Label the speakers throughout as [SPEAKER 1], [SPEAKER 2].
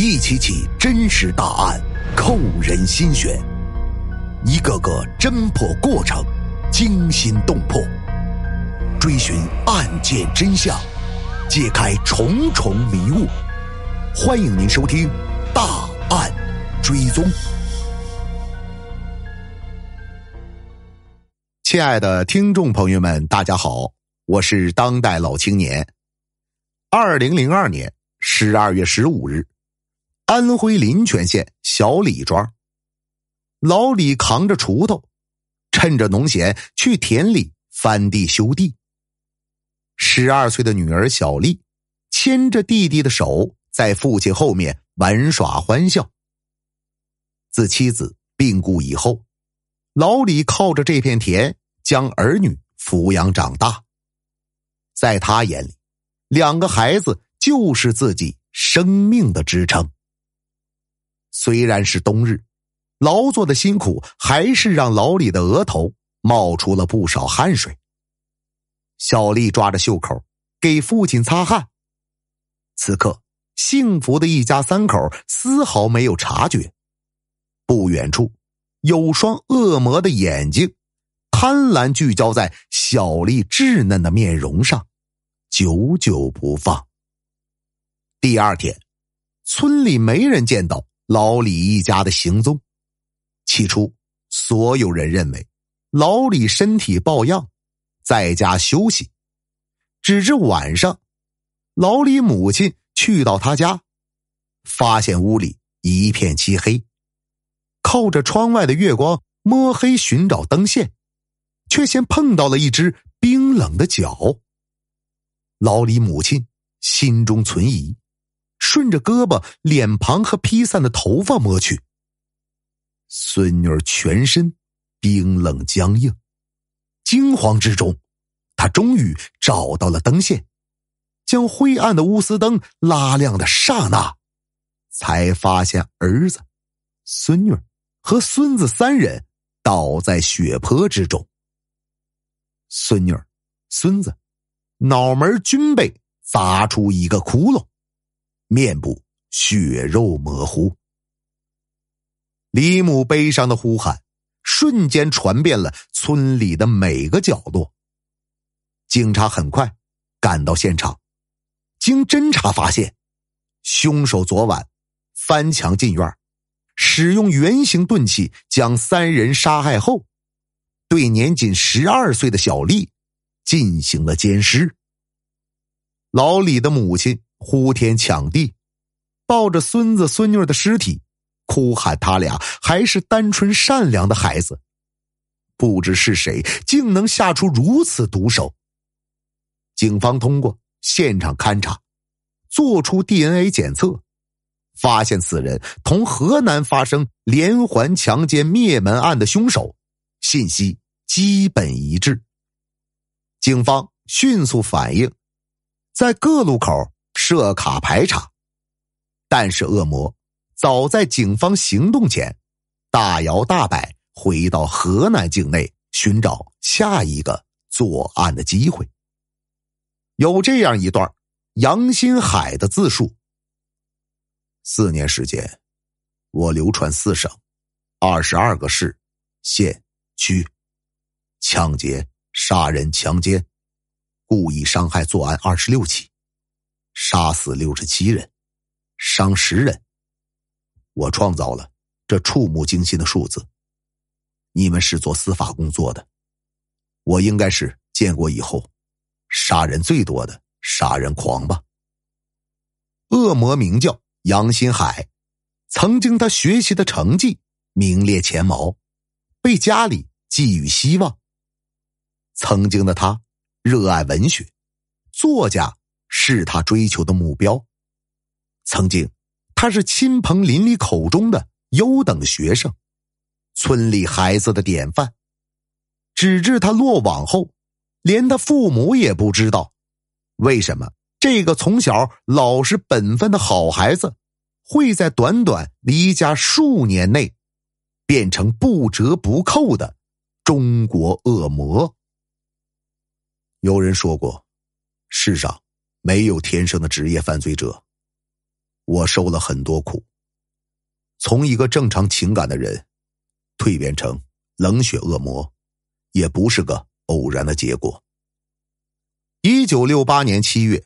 [SPEAKER 1] 一起起真实大案，扣人心弦；一个个侦破过程，惊心动魄。追寻案件真相，揭开重重迷雾。欢迎您收听《大案追踪》。亲爱的听众朋友们，大家好，我是当代老青年。二零零二年十二月十五日。安徽临泉县小李庄，老李扛着锄头，趁着农闲去田里翻地修地。十二岁的女儿小丽牵着弟弟的手，在父亲后面玩耍欢笑。自妻子病故以后，老李靠着这片田将儿女抚养长大。在他眼里，两个孩子就是自己生命的支撑。虽然是冬日，劳作的辛苦还是让老李的额头冒出了不少汗水。小丽抓着袖口给父亲擦汗，此刻幸福的一家三口丝毫没有察觉。不远处，有双恶魔的眼睛，贪婪聚焦在小丽稚嫩的面容上，久久不放。第二天，村里没人见到。老李一家的行踪，起初所有人认为老李身体抱恙，在家休息。直至晚上，老李母亲去到他家，发现屋里一片漆黑，靠着窗外的月光摸黑寻找灯线，却先碰到了一只冰冷的脚。老李母亲心中存疑。顺着胳膊、脸庞和披散的头发摸去，孙女儿全身冰冷僵硬。惊慌之中，他终于找到了灯线，将灰暗的钨丝灯拉亮的刹那，才发现儿子、孙女儿和孙子三人倒在血泊之中。孙女儿、孙子脑门均被砸出一个窟窿。面部血肉模糊，李母悲伤的呼喊瞬间传遍了村里的每个角落。警察很快赶到现场，经侦查发现，凶手昨晚翻墙进院，使用圆形钝器将三人杀害后，对年仅十二岁的小丽进行了奸尸。老李的母亲。呼天抢地，抱着孙子孙女的尸体，哭喊：“他俩还是单纯善良的孩子，不知是谁竟能下出如此毒手。”警方通过现场勘查，做出 DNA 检测，发现此人同河南发生连环强奸灭门案的凶手信息基本一致。警方迅速反应，在各路口。设卡排查，但是恶魔早在警方行动前，大摇大摆回到河南境内，寻找下一个作案的机会。有这样一段，杨新海的自述：四年时间，我流传四省，二十二个市、县、区，抢劫、杀人、强奸、故意伤害作案二十六起。杀死六十七人，伤十人。我创造了这触目惊心的数字。你们是做司法工作的，我应该是建国以后杀人最多的杀人狂吧？恶魔名叫杨新海，曾经他学习的成绩名列前茅，被家里寄予希望。曾经的他热爱文学，作家。是他追求的目标。曾经，他是亲朋邻里口中的优等学生，村里孩子的典范。直至他落网后，连他父母也不知道，为什么这个从小老实本分的好孩子，会在短短离家数年内，变成不折不扣的中国恶魔。有人说过，世上。没有天生的职业犯罪者，我受了很多苦，从一个正常情感的人蜕变成冷血恶魔，也不是个偶然的结果。一九六八年七月，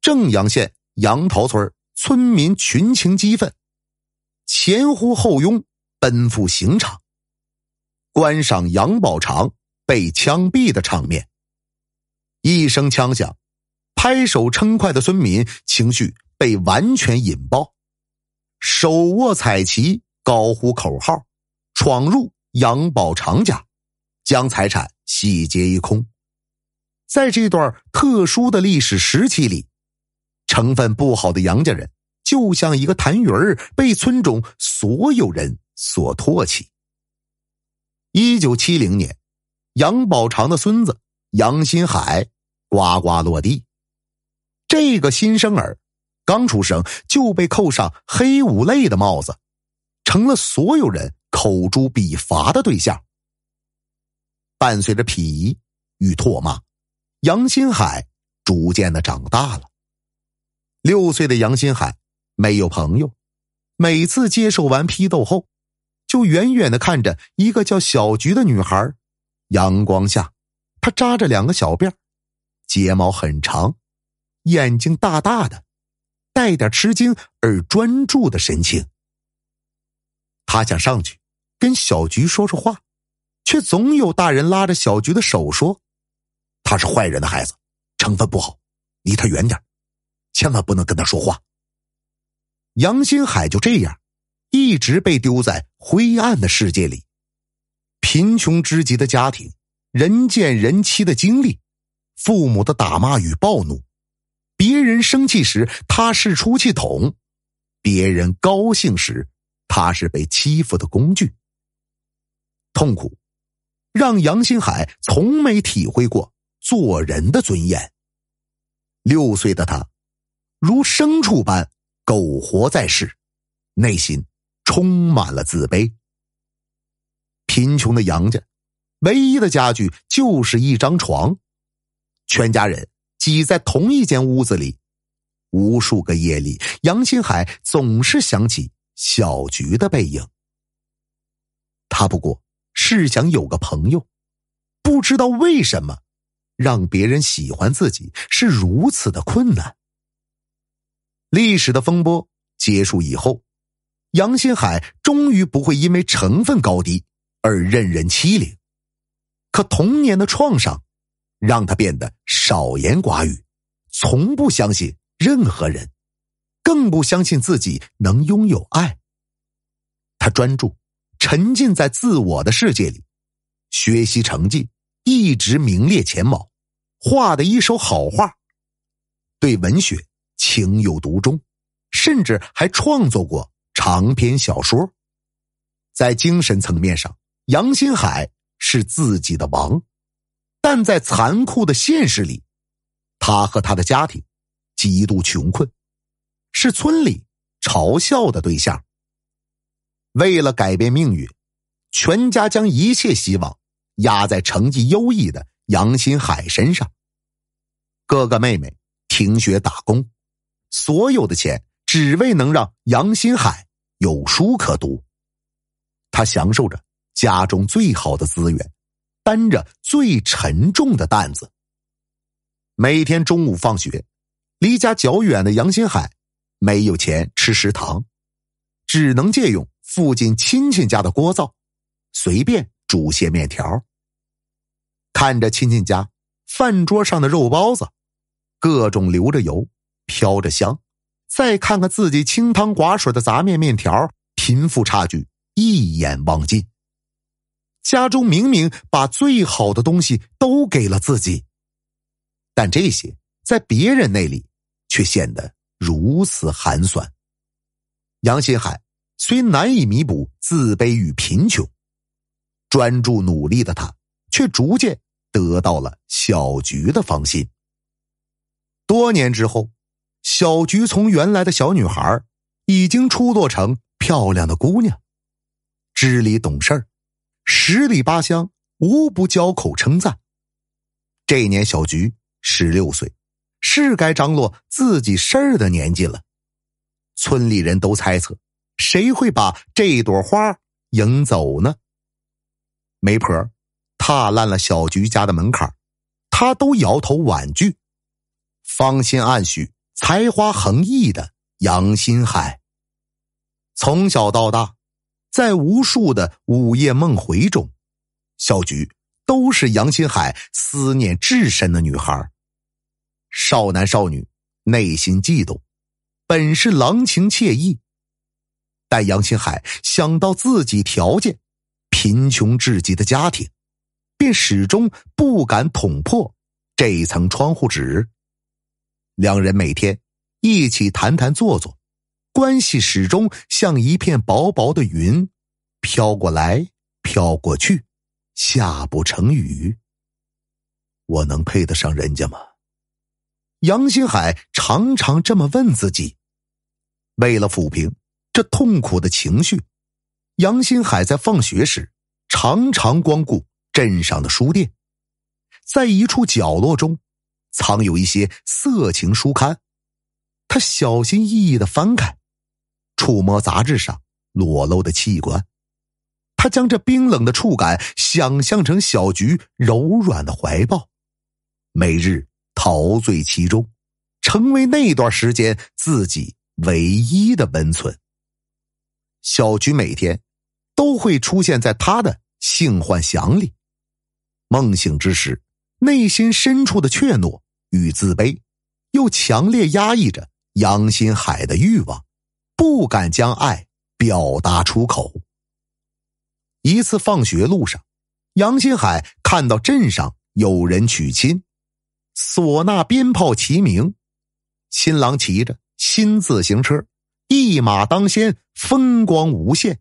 [SPEAKER 1] 正阳县杨桃村村民群情激愤，前呼后拥奔赴刑场，观赏杨宝长被枪毙的场面。一声枪响。拍手称快的孙敏情绪被完全引爆，手握彩旗高呼口号，闯入杨宝长家，将财产洗劫一空。在这段特殊的历史时期里，成分不好的杨家人就像一个痰盂儿，被村中所有人所唾弃。一九七零年，杨宝长的孙子杨新海呱呱落地。这个新生儿刚出生就被扣上“黑五类”的帽子，成了所有人口诛笔伐的对象。伴随着鄙夷与唾骂，杨新海逐渐的长大了。六岁的杨新海没有朋友，每次接受完批斗后，就远远的看着一个叫小菊的女孩。阳光下，她扎着两个小辫儿，睫毛很长。眼睛大大的，带点吃惊而专注的神情。他想上去跟小菊说说话，却总有大人拉着小菊的手说：“他是坏人的孩子，成分不好，离他远点，千万不能跟他说话。”杨新海就这样，一直被丢在灰暗的世界里。贫穷之极的家庭，人见人欺的经历，父母的打骂与暴怒。别人生气时，他是出气筒；别人高兴时，他是被欺负的工具。痛苦让杨新海从没体会过做人的尊严。六岁的他，如牲畜般苟活在世，内心充满了自卑。贫穷的杨家唯一的家具就是一张床，全家人。挤在同一间屋子里，无数个夜里，杨新海总是想起小菊的背影。他不过是想有个朋友，不知道为什么，让别人喜欢自己是如此的困难。历史的风波结束以后，杨新海终于不会因为成分高低而任人欺凌，可童年的创伤。让他变得少言寡语，从不相信任何人，更不相信自己能拥有爱。他专注，沉浸在自我的世界里，学习成绩一直名列前茅，画的一手好画，对文学情有独钟，甚至还创作过长篇小说。在精神层面上，杨新海是自己的王。但在残酷的现实里，他和他的家庭极度穷困，是村里嘲笑的对象。为了改变命运，全家将一切希望压在成绩优异的杨新海身上。哥哥妹妹停学打工，所有的钱只为能让杨新海有书可读。他享受着家中最好的资源。担着最沉重的担子。每天中午放学，离家较远的杨新海没有钱吃食堂，只能借用附近亲戚家的锅灶，随便煮些面条。看着亲戚家饭桌上的肉包子，各种流着油，飘着香；再看看自己清汤寡水的杂面面条，贫富差距一眼望尽。家中明明把最好的东西都给了自己，但这些在别人那里却显得如此寒酸。杨新海虽难以弥补自卑与贫穷，专注努力的他却逐渐得到了小菊的芳心。多年之后，小菊从原来的小女孩已经出落成漂亮的姑娘，知理懂事儿。十里八乡无不交口称赞。这一年，小菊十六岁，是该张罗自己事儿的年纪了。村里人都猜测，谁会把这朵花迎走呢？媒婆踏烂了小菊家的门槛，她都摇头婉拒，芳心暗许才华横溢的杨新海。从小到大。在无数的午夜梦回中，小菊都是杨新海思念至深的女孩。少男少女内心悸动，本是郎情妾意，但杨新海想到自己条件贫穷至极的家庭，便始终不敢捅破这一层窗户纸。两人每天一起谈谈坐坐。关系始终像一片薄薄的云，飘过来，飘过去，下不成雨。我能配得上人家吗？杨新海常常这么问自己。为了抚平这痛苦的情绪，杨新海在放学时常常光顾镇上的书店，在一处角落中藏有一些色情书刊，他小心翼翼的翻开。触摸杂志上裸露的器官，他将这冰冷的触感想象成小菊柔软的怀抱，每日陶醉其中，成为那段时间自己唯一的温存。小菊每天都会出现在他的性幻想里，梦醒之时，内心深处的怯懦与自卑又强烈压抑着杨新海的欲望。不敢将爱表达出口。一次放学路上，杨新海看到镇上有人娶亲，唢呐、鞭炮齐鸣，新郎骑着新自行车一马当先，风光无限，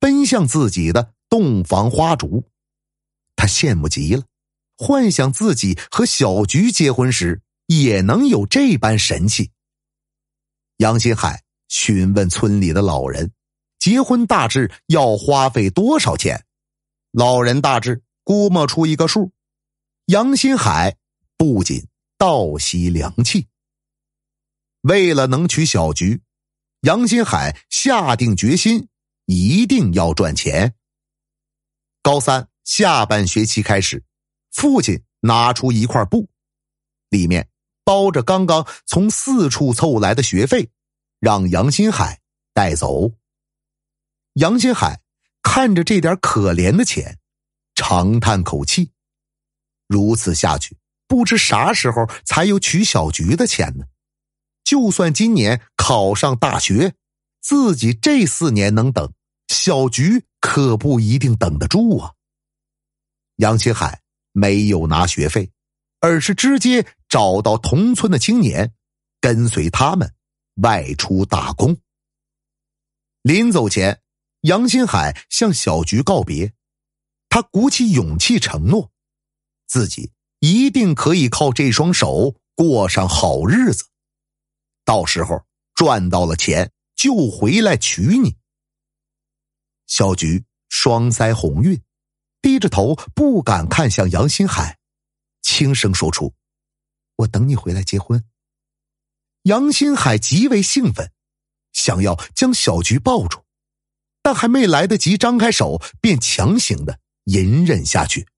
[SPEAKER 1] 奔向自己的洞房花烛。他羡慕极了，幻想自己和小菊结婚时也能有这般神气。杨新海。询问村里的老人，结婚大致要花费多少钱？老人大致估摸出一个数，杨新海不仅倒吸凉气。为了能娶小菊，杨新海下定决心一定要赚钱。高三下半学期开始，父亲拿出一块布，里面包着刚刚从四处凑来的学费。让杨新海带走。杨新海看着这点可怜的钱，长叹口气。如此下去，不知啥时候才有娶小菊的钱呢。就算今年考上大学，自己这四年能等小菊，可不一定等得住啊。杨新海没有拿学费，而是直接找到同村的青年，跟随他们。外出打工，临走前，杨新海向小菊告别。他鼓起勇气承诺，自己一定可以靠这双手过上好日子。到时候赚到了钱，就回来娶你。小菊双腮红晕，低着头不敢看向杨新海，轻声说出：“我等你回来结婚。”杨新海极为兴奋，想要将小菊抱住，但还没来得及张开手，便强行的隐忍下去。